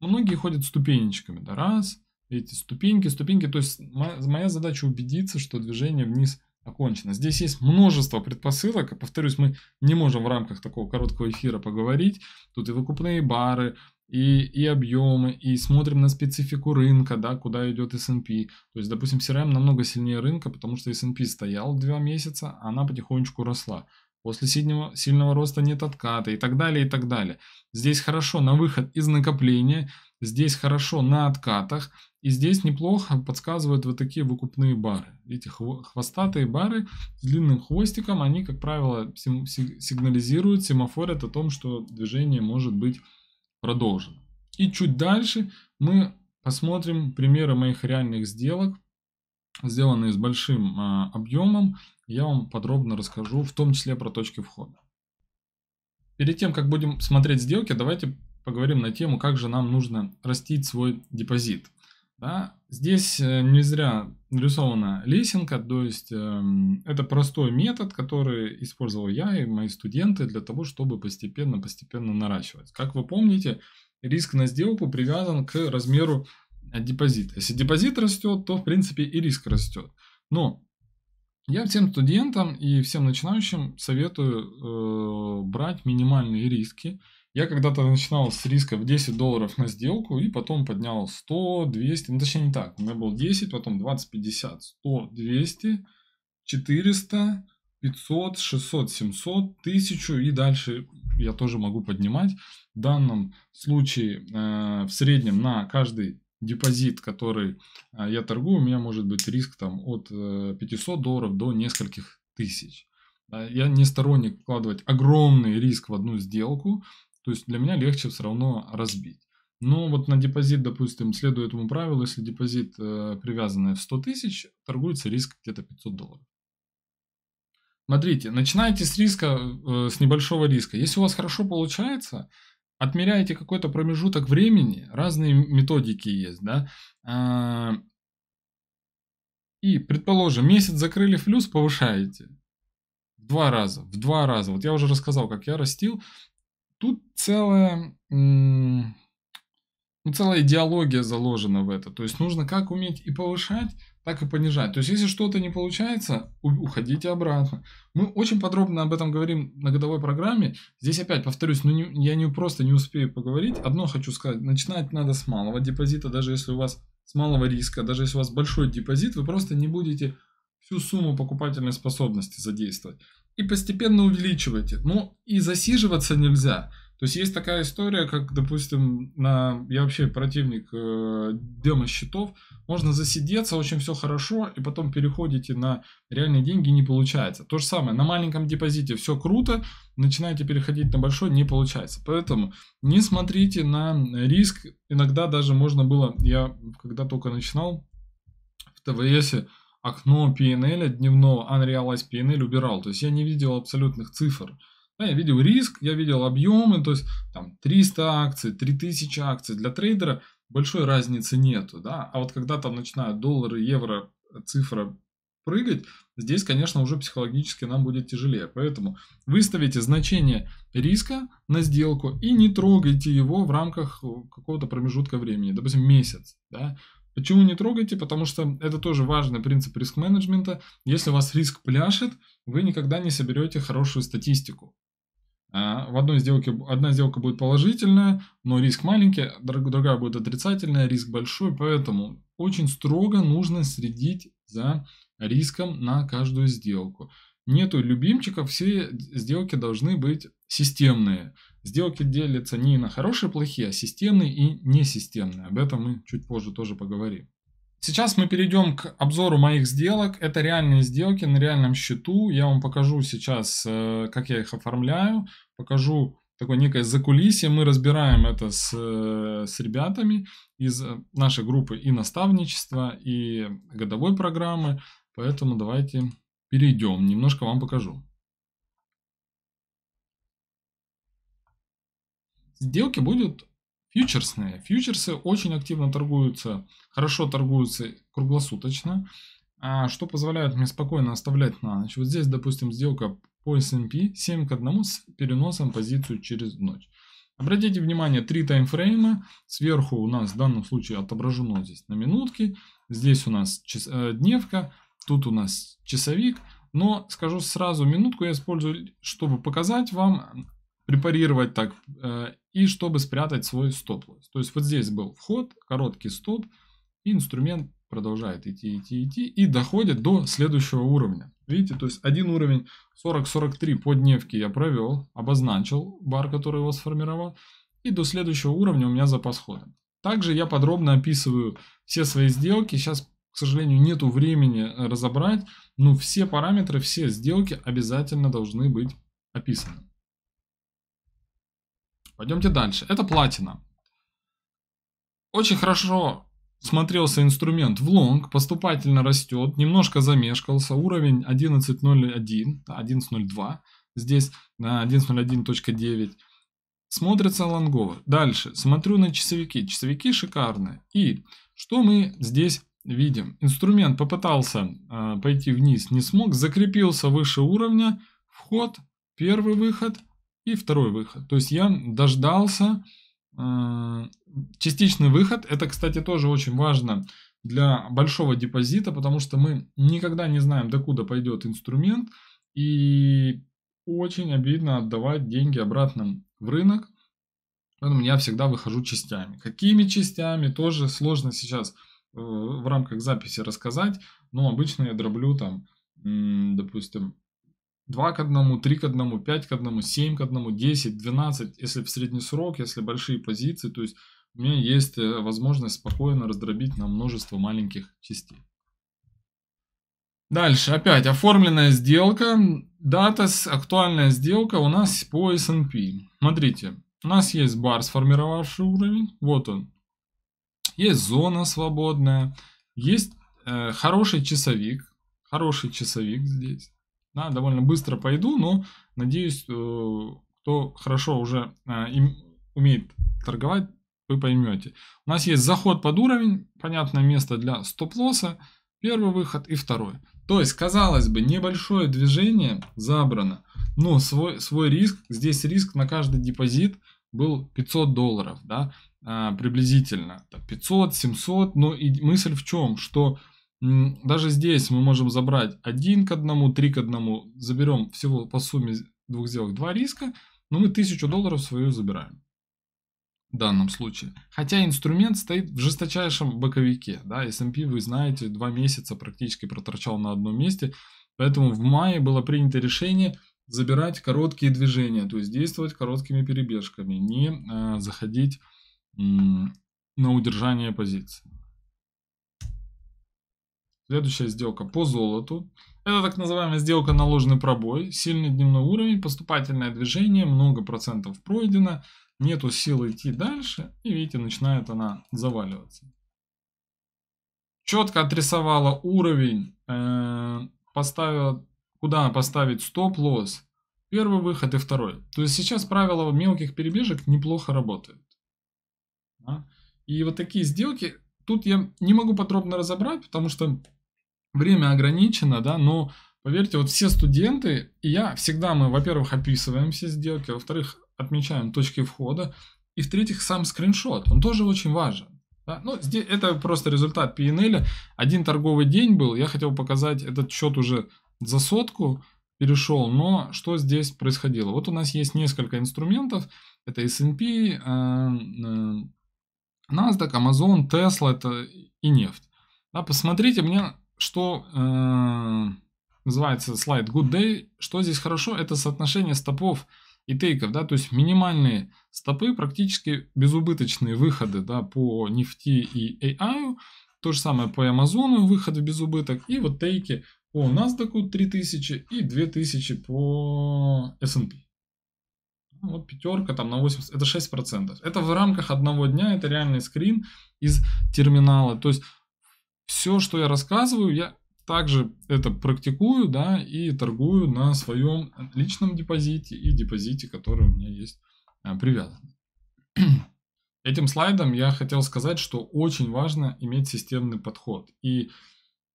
многие ходят ступенечками, да, раз, эти ступеньки, ступеньки. То есть моя, задача убедиться, что движение вниз окончено. Здесь есть множество предпосылок. Повторюсь, мы не можем в рамках такого короткого эфира поговорить. Тут и выкупные бары, и, и объемы, и смотрим на специфику рынка, да, куда идет S&P. То есть, допустим, CRM эм намного сильнее рынка, потому что S&P стоял два месяца, а она потихонечку росла. После сильного, сильного роста нет отката и так далее, и так далее. Здесь хорошо на выход из накопления, здесь хорошо на откатах, и здесь неплохо подсказывают вот такие выкупные бары. Эти хвостатые бары с длинным хвостиком, они, как правило, сигнализируют, семафорят о том, что движение может быть продолжено. И чуть дальше мы посмотрим примеры моих реальных сделок сделанные с большим а, объемом, я вам подробно расскажу, в том числе про точки входа. Перед тем, как будем смотреть сделки, давайте поговорим на тему, как же нам нужно растить свой депозит. Да? Здесь э, не зря нарисована лесенка, то есть э, это простой метод, который использовал я и мои студенты для того, чтобы постепенно-постепенно наращивать. Как вы помните, риск на сделку привязан к размеру Э, депозит. Если депозит растет, то в принципе и риск растет. Но я всем студентам и всем начинающим советую э, брать минимальные риски. Я когда-то начинал с риска в 10 долларов на сделку и потом поднял 100, 200, ну точнее не так, у меня был 10, потом 20, 50, 100, 200, 400, 500, 600, 700, 1000 и дальше я тоже могу поднимать. В данном случае э, в среднем на каждый депозит, который а, я торгую, у меня может быть риск там, от 500 э, долларов до нескольких тысяч. Я не сторонник вкладывать огромный риск в одну сделку, то есть для меня легче все равно разбить. Но вот на депозит, допустим, следуя этому правилу, если депозит э, привязанный в 100 тысяч, торгуется риск где-то 500 долларов. Смотрите, начинайте с риска, э, с небольшого риска. Если у вас хорошо получается, отмеряете какой-то промежуток времени, разные методики есть, да, а, и, предположим, месяц закрыли флюс, повышаете в два раза, в два раза. Вот я уже рассказал, как я растил. Тут целая, ну, целая идеология заложена в это. То есть нужно как уметь и повышать, так и понижать. То есть, если что-то не получается, уходите обратно. Мы очень подробно об этом говорим на годовой программе. Здесь опять повторюсь, ну не, я не, просто не успею поговорить. Одно хочу сказать, начинать надо с малого депозита, даже если у вас с малого риска, даже если у вас большой депозит, вы просто не будете всю сумму покупательной способности задействовать. И постепенно увеличивайте. Ну и засиживаться нельзя. То есть есть такая история, как, допустим, на... я вообще противник э, демо-счетов. Можно засидеться, очень все хорошо, и потом переходите на реальные деньги, не получается. То же самое, на маленьком депозите все круто, начинаете переходить на большой, не получается. Поэтому не смотрите на риск. Иногда даже можно было, я когда только начинал в ТВСе, окно PNL дневного Unrealized PNL убирал. То есть я не видел абсолютных цифр. Ну, я видел риск, я видел объемы, то есть там 300 акций, 3000 акций. Для трейдера большой разницы нету, да. А вот когда там начинают доллары, евро, цифра прыгать, здесь, конечно, уже психологически нам будет тяжелее. Поэтому выставите значение риска на сделку и не трогайте его в рамках э, какого-то промежутка времени, допустим, месяц. Да? Почему не трогайте? Потому что это тоже важный принцип риск-менеджмента. Если у вас риск пляшет, вы никогда не соберете хорошую статистику. А, в одной сделке одна сделка будет положительная, но риск маленький, другая будет отрицательная, риск большой, поэтому очень строго нужно следить за риском на каждую сделку. Нету любимчиков, все сделки должны быть системные. Сделки делятся не на хорошие плохие, а системные и несистемные. Об этом мы чуть позже тоже поговорим. Сейчас мы перейдем к обзору моих сделок. Это реальные сделки на реальном счету. Я вам покажу сейчас, э, как я их оформляю. Покажу такое некое закулисье. Мы разбираем это с, э, с ребятами из э, нашей группы и наставничества, и годовой программы. Поэтому давайте перейдем. Немножко вам покажу. Сделки будут Фьючерсные. Фьючерсы очень активно торгуются, хорошо торгуются круглосуточно, а, что позволяет мне спокойно оставлять на ночь. Вот здесь, допустим, сделка по S&P 7 к 1 с переносом позицию через ночь. Обратите внимание, три таймфрейма. Сверху у нас в данном случае отображено здесь на минутки. Здесь у нас час, э, дневка, тут у нас часовик. Но скажу сразу, минутку я использую, чтобы показать вам, препарировать так э, и чтобы спрятать свой стоп-лосс. То есть вот здесь был вход, короткий стоп, и инструмент продолжает идти, идти, идти и доходит до следующего уровня. Видите, то есть один уровень 40-43 по дневке я провел, обозначил бар, который его сформировал, и до следующего уровня у меня запас хода. Также я подробно описываю все свои сделки. Сейчас, к сожалению, нету времени э, разобрать, но все параметры, все сделки обязательно должны быть описаны. Пойдемте дальше. Это платина. Очень хорошо смотрелся инструмент в лонг, поступательно растет, немножко замешкался, уровень 11.01, 11.02, здесь на 11.01.9. Смотрится лонгово. Дальше, смотрю на часовики, часовики шикарные. И что мы здесь видим? Инструмент попытался э, пойти вниз, не смог, закрепился выше уровня, вход, первый выход – и второй выход. То есть я дождался э, частичный выход. Это, кстати, тоже очень важно для большого депозита, потому что мы никогда не знаем, докуда пойдет инструмент. И очень обидно отдавать деньги обратно в рынок. Поэтому я всегда выхожу частями. Какими частями, тоже сложно сейчас э, в рамках записи рассказать. Но обычно я дроблю там, допустим, 2 к 1, 3 к 1, 5 к 1, 7 к 1, 10, 12, если в средний срок, если большие позиции, то есть у меня есть э, возможность спокойно раздробить на множество маленьких частей. Дальше, опять оформленная сделка, дата, актуальная сделка у нас по S&P. Смотрите, у нас есть бар, сформировавший уровень, вот он. Есть зона свободная, есть э, хороший часовик, хороший часовик здесь. Да, довольно быстро пойду, но надеюсь, э, кто хорошо уже э, им умеет торговать, вы поймете. У нас есть заход под уровень, понятное место для стоп-лосса, первый выход и второй. То есть, казалось бы, небольшое движение забрано, но свой, свой риск, здесь риск на каждый депозит был 500 долларов, да, а, приблизительно 500-700, но и мысль в чем, что даже здесь мы можем забрать 1 к 1, 3 к 1. Заберем всего по сумме двух сделок 2 риска. Но мы 1000 долларов свою забираем. В данном случае. Хотя инструмент стоит в жесточайшем боковике. Да, S&P, вы знаете, 2 месяца практически проторчал на одном месте. Поэтому в мае было принято решение забирать короткие движения. То есть действовать короткими перебежками. Не э, заходить э, на удержание позиции. Следующая сделка по золоту. Это так называемая сделка на ложный пробой. Сильный дневной уровень, поступательное движение, много процентов пройдено. Нету сил идти дальше. И видите, начинает она заваливаться. Четко отрисовала уровень. Э, поставила, куда поставить стоп-лосс. Первый выход и второй. То есть сейчас правило мелких перебежек неплохо работает. И вот такие сделки, тут я не могу подробно разобрать, потому что время ограничено, да, но поверьте, вот все студенты, и я всегда, мы, во-первых, описываем все сделки, во-вторых, отмечаем точки входа, и в-третьих, сам скриншот, он тоже очень важен. Да? Ну, здесь, это просто результат PNL. Один торговый день был, я хотел показать, этот счет уже за сотку перешел, но что здесь происходило? Вот у нас есть несколько инструментов, это S&P, э, э, NASDAQ, Amazon, Tesla это и нефть. Да, посмотрите, мне что э, называется слайд Good Day, что здесь хорошо, это соотношение стопов и тейков, да, то есть минимальные стопы, практически безубыточные выходы, да, по нефти и AI, то же самое по Amazon выходы без убыток, и вот тейки по NASDAQ 3000 и 2000 по S&P. Ну вот пятерка там на 80, это 6%. Это в рамках одного дня, это реальный скрин из терминала. То есть все, что я рассказываю, я также это практикую, да, и торгую на своем личном депозите и депозите, который у меня есть э, привязан. Этим слайдом я хотел сказать, что очень важно иметь системный подход. И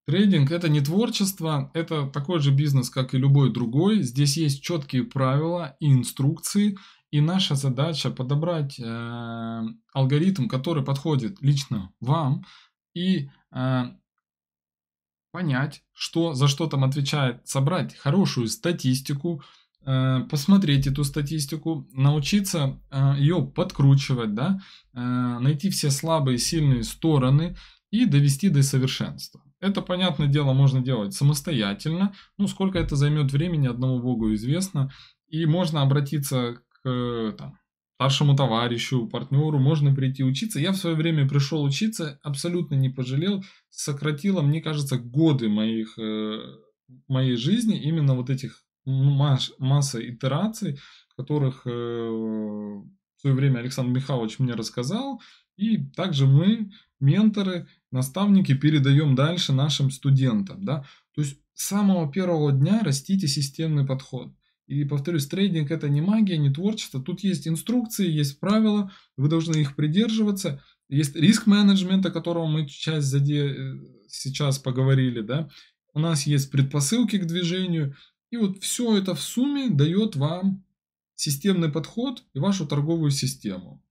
трейдинг это не творчество, это такой же бизнес, как и любой другой. Здесь есть четкие правила и инструкции, и наша задача подобрать э, алгоритм, который подходит лично вам, и Э, понять, что за что там отвечает, собрать хорошую статистику, э, посмотреть эту статистику, научиться э, ее подкручивать, да, найти все слабые и сильные стороны и довести до совершенства. Это, понятное дело, можно делать самостоятельно, ну, сколько это займет времени, одному богу известно, и можно обратиться к там, старшему товарищу, партнеру можно прийти учиться. Я в свое время пришел учиться, абсолютно не пожалел, сократило, мне кажется, годы моих, э, моей жизни, именно вот этих масс, масса итераций, которых э, в свое время Александр Михайлович мне рассказал, и также мы, менторы, наставники, передаем дальше нашим студентам. Да? То есть с самого первого дня растите системный подход. И повторюсь, трейдинг это не магия, не творчество. Тут есть инструкции, есть правила, вы должны их придерживаться. Есть риск менеджмент, о котором мы часть заде... Э, сейчас поговорили, да. У нас есть предпосылки к движению. И вот все это в сумме дает вам системный подход и вашу торговую систему.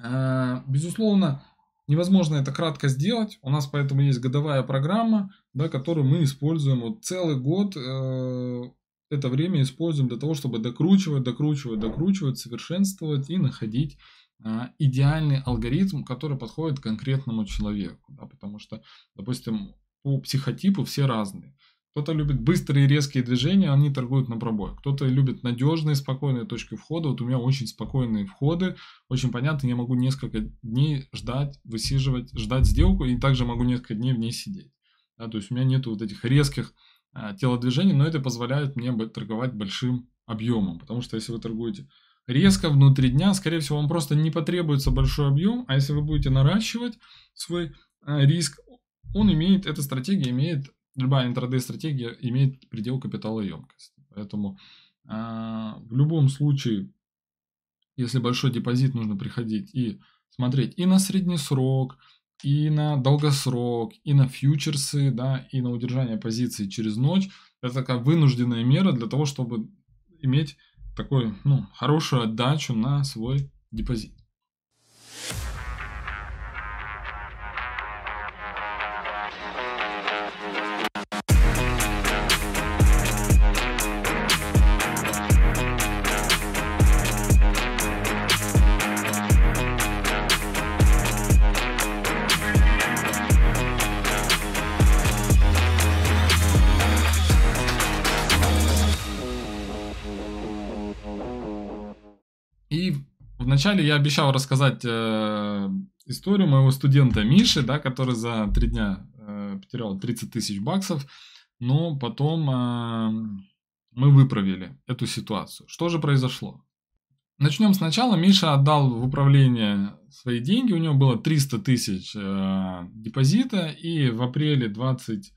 А, безусловно, невозможно это кратко сделать. У нас поэтому есть годовая программа, да, которую мы используем вот целый год э, это время используем для того, чтобы докручивать, докручивать, докручивать, совершенствовать и находить а, идеальный алгоритм, который подходит конкретному человеку. Да, потому что, допустим, по психотипу все разные. Кто-то любит быстрые резкие движения, они торгуют на пробой. Кто-то любит надежные, спокойные точки входа. Вот у меня очень спокойные входы, очень понятно, я могу несколько дней ждать, высиживать, ждать сделку, и также могу несколько дней в ней сидеть. Да, то есть у меня нет вот этих резких Э, телодвижения, но это позволяет мне торговать большим объемом, потому что если вы торгуете резко внутри дня, скорее всего, вам просто не потребуется большой объем, а если вы будете наращивать свой э, риск, он имеет, эта стратегия имеет, любая интрадей-стратегия имеет предел капиталоемкости. Поэтому э, в любом случае, если большой депозит, нужно приходить и смотреть и на средний срок, и на долгосрок, и на фьючерсы, да, и на удержание позиции через ночь. Это такая вынужденная мера для того, чтобы иметь такой, ну, хорошую отдачу на свой депозит. вначале я обещал рассказать э, историю моего студента Миши, да, который за три дня э, потерял 30 тысяч баксов, но потом э, мы выправили эту ситуацию. Что же произошло? Начнем сначала. Миша отдал в управление свои деньги, у него было 300 тысяч э, депозита, и в апреле 20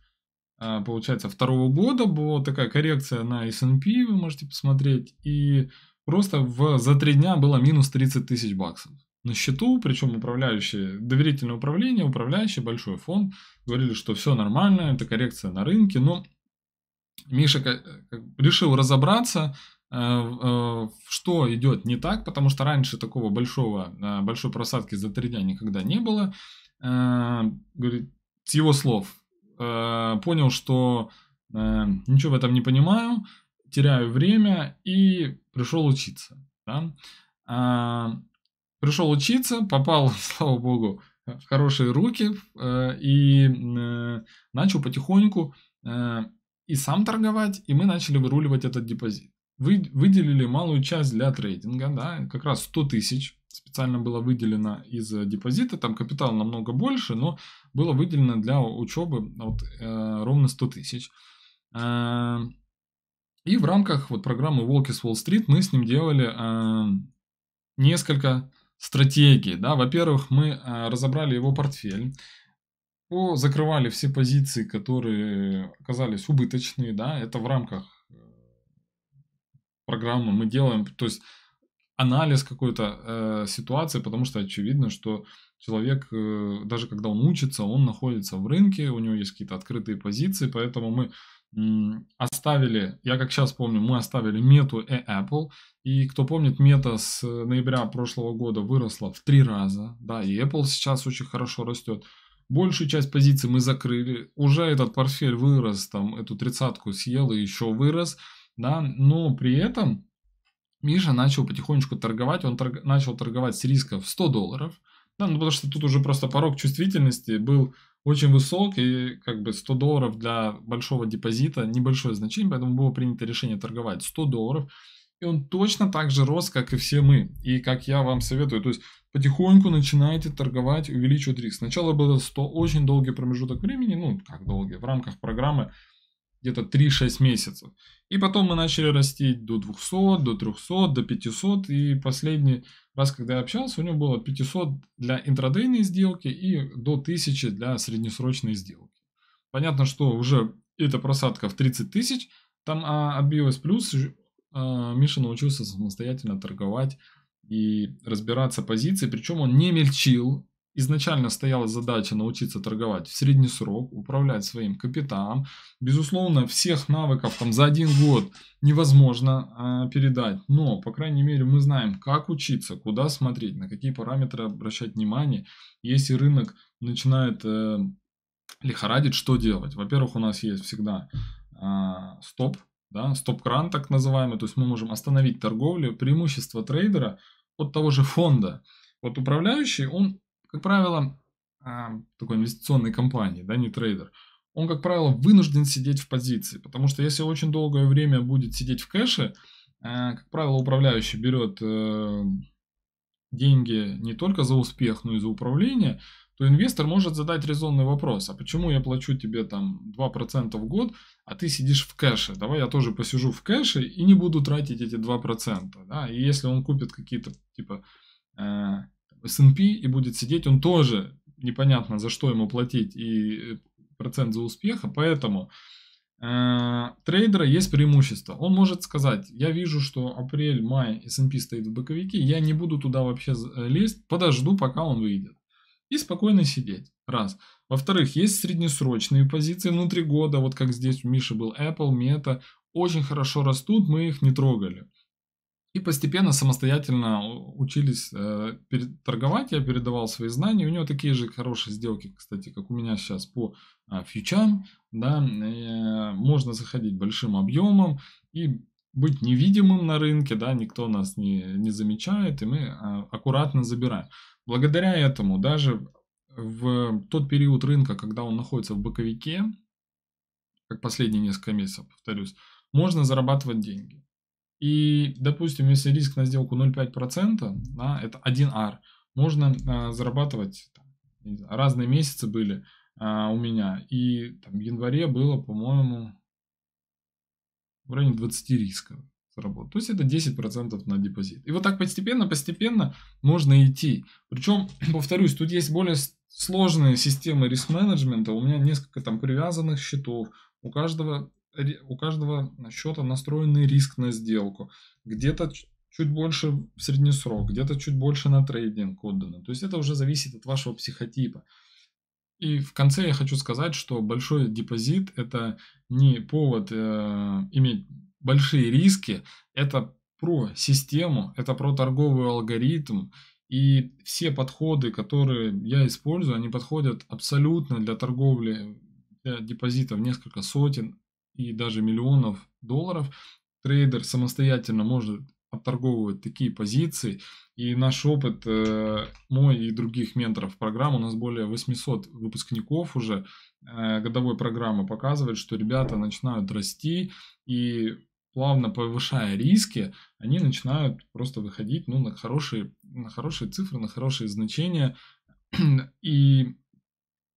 э, получается, второго года была такая коррекция на S&P, вы можете посмотреть, и Просто в, за три дня было минус 30 тысяч баксов на счету, причем управляющие, доверительное управление, управляющий большой фонд, говорили, что все нормально, это коррекция на рынке, но Миша решил разобраться, э, э, что идет не так, потому что раньше такого большого, э, большой просадки за три дня никогда не было. Говорит, с его слов, понял, что ничего в этом не понимаю, теряю время и пришел учиться. Да? А, пришел учиться, попал, слава богу, в хорошие руки э, и начал потихоньку э, и сам торговать, и мы начали выруливать этот депозит. Вы, выделили малую часть для трейдинга, да, как раз 100 тысяч специально было выделено из э, депозита, там капитал намного больше, но было выделено для учебы вот, э, ровно 100 тысяч. Э, и в рамках вот программы «Волки с Уолл-стрит» мы с ним делали э, несколько стратегий. Да? Во-первых, мы э, разобрали его портфель, по, закрывали все позиции, которые оказались убыточные. Да? Это в рамках э, программы мы делаем, то есть анализ какой-то э, ситуации, потому что очевидно, что человек, э, даже когда он учится, он находится в рынке, у него есть какие-то открытые позиции, поэтому мы оставили, я как сейчас помню, мы оставили мету и Apple. И кто помнит, мета с ноября прошлого года выросла в три раза. Да, и Apple сейчас очень хорошо растет. Большую часть позиций мы закрыли. Уже этот портфель вырос, там, эту тридцатку съел и еще вырос. Да, но при этом Миша начал потихонечку торговать. Он торг... начал торговать с риска в 100 долларов. Да, ну потому что тут уже просто порог чувствительности был очень высок и как бы 100 долларов для большого депозита, небольшое значение, поэтому было принято решение торговать 100 долларов. И он точно так же рос, как и все мы, и как я вам советую. То есть потихоньку начинаете торговать, увеличивать риск. Сначала было 100, очень долгий промежуток времени, ну как долгий, в рамках программы где-то 3-6 месяцев. И потом мы начали расти до 200, до 300, до 500. И последний раз, когда я общался, у него было 500 для интрадейной сделки и до 1000 для среднесрочной сделки. Понятно, что уже эта просадка в 30 тысяч там а, отбилась. Плюс а, Миша научился самостоятельно торговать и разбираться позиции. Причем он не мельчил, изначально стояла задача научиться торговать в средний срок, управлять своим капиталом. Безусловно, всех навыков там за один год невозможно э, передать, но, по крайней мере, мы знаем, как учиться, куда смотреть, на какие параметры обращать внимание. Если рынок начинает э, лихорадить, что делать? Во-первых, у нас есть всегда э, стоп, да, стоп-кран так называемый, то есть мы можем остановить торговлю. Преимущество трейдера от того же фонда. Вот управляющий, он как правило, а, такой инвестиционной компании, да, не трейдер, он, как правило, вынужден сидеть в позиции, потому что если очень долгое время будет сидеть в кэше, а, как правило, управляющий берет э, деньги не только за успех, но и за управление, то инвестор может задать резонный вопрос, а почему я плачу тебе там 2% в год, а ты сидишь в кэше, давай я тоже посижу в кэше и не буду тратить эти 2%. Да? И если он купит какие-то типа э, S&P и будет сидеть, он тоже непонятно за что ему платить и э, процент за успеха, поэтому э, трейдера есть преимущество. Он может сказать, я вижу, что апрель, май S&P стоит в боковике, я не буду туда вообще э, лезть, подожду, пока он выйдет. И спокойно сидеть, раз. Во-вторых, есть среднесрочные позиции внутри года, вот как здесь у Миши был Apple, Meta, очень хорошо растут, мы их не трогали. И постепенно самостоятельно учились э, торговать. Я передавал свои знания. У него такие же хорошие сделки, кстати, как у меня сейчас по э, фьючам. Да, э, можно заходить большим объемом и быть невидимым на рынке, да, никто нас не, не замечает, и мы э, аккуратно забираем. Благодаря этому даже в тот период рынка, когда он находится в боковике, как последние несколько месяцев, повторюсь, можно зарабатывать деньги. И, допустим, если риск на сделку 0,5%, да, это 1R, можно а, зарабатывать, там, знаю, разные месяцы были а, у меня, и там, в январе было, по-моему, в районе 20 рисков работу. То есть это 10% на депозит. И вот так постепенно-постепенно можно идти. Причем, повторюсь, тут есть более сложные системы риск-менеджмента. У меня несколько там привязанных счетов. У каждого у каждого счета настроенный риск на сделку. Где-то чуть больше в среднесрок, где-то чуть больше на трейдинг отдано. То есть это уже зависит от вашего психотипа. И в конце я хочу сказать, что большой депозит это не повод э, иметь большие риски, это про систему, это про торговый алгоритм. И все подходы, которые я использую, они подходят абсолютно для торговли для депозитов несколько сотен и даже миллионов долларов, трейдер самостоятельно может обторговывать такие позиции. И наш опыт, э, мой и других менторов программы у нас более 800 выпускников уже э, годовой программы показывает, что ребята начинают расти и плавно повышая риски, они начинают просто выходить ну, на, хорошие, на хорошие цифры, на хорошие значения. И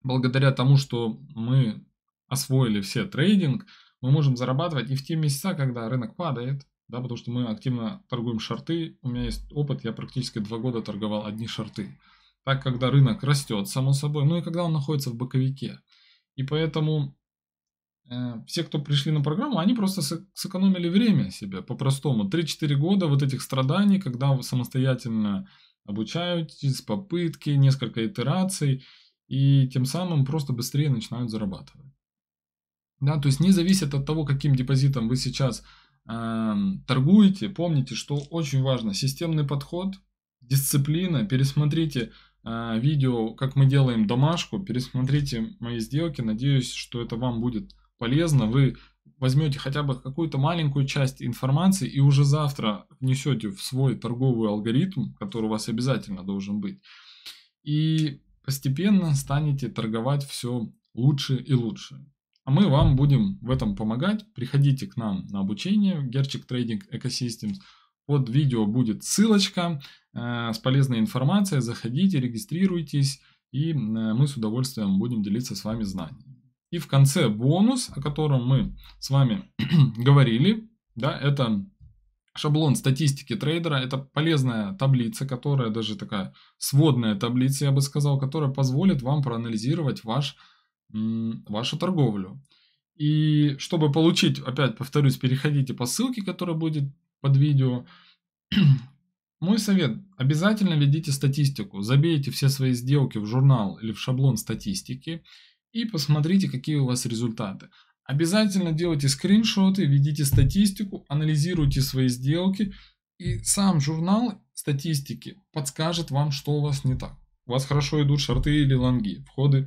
благодаря тому, что мы освоили все трейдинг, мы можем зарабатывать и в те месяца, когда рынок падает, да, потому что мы активно торгуем шорты. У меня есть опыт, я практически два года торговал одни шорты. Так, когда рынок растет, само собой, ну и когда он находится в боковике. И поэтому э, все, кто пришли на программу, они просто сэкономили время себе, по-простому. 3-4 года вот этих страданий, когда вы самостоятельно обучаетесь, попытки, несколько итераций, и тем самым просто быстрее начинают зарабатывать. Да, то есть не зависит от того, каким депозитом вы сейчас э, торгуете. Помните, что очень важно системный подход, дисциплина. Пересмотрите э, видео, как мы делаем домашку, пересмотрите мои сделки. Надеюсь, что это вам будет полезно. Вы возьмете хотя бы какую-то маленькую часть информации и уже завтра внесете в свой торговый алгоритм, который у вас обязательно должен быть. И постепенно станете торговать все лучше и лучше. А мы вам будем в этом помогать. Приходите к нам на обучение в Gerchik Trading Ecosystems. Под видео будет ссылочка э, с полезной информацией. Заходите, регистрируйтесь, и э, мы с удовольствием будем делиться с вами знаниями. И в конце бонус, о котором мы с вами говорили, да, это шаблон статистики трейдера. Это полезная таблица, которая даже такая сводная таблица, я бы сказал, которая позволит вам проанализировать ваш вашу торговлю. И чтобы получить, опять повторюсь, переходите по ссылке, которая будет под видео. Мой совет, обязательно ведите статистику, забейте все свои сделки в журнал или в шаблон статистики и посмотрите, какие у вас результаты. Обязательно делайте скриншоты, ведите статистику, анализируйте свои сделки и сам журнал статистики подскажет вам, что у вас не так. У вас хорошо идут шорты или лонги, входы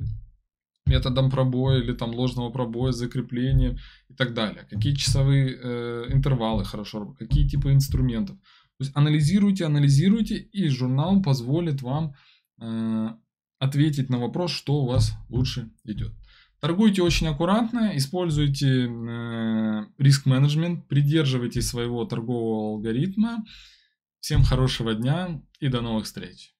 методом пробоя или там ложного пробоя, закрепления и так далее. Какие часовые э, интервалы хорошо, какие типы инструментов. То есть анализируйте, анализируйте, и журнал позволит вам э, ответить на вопрос, что у вас лучше идет. Торгуйте очень аккуратно, используйте э, риск-менеджмент, придерживайтесь своего торгового алгоритма. Всем хорошего дня и до новых встреч!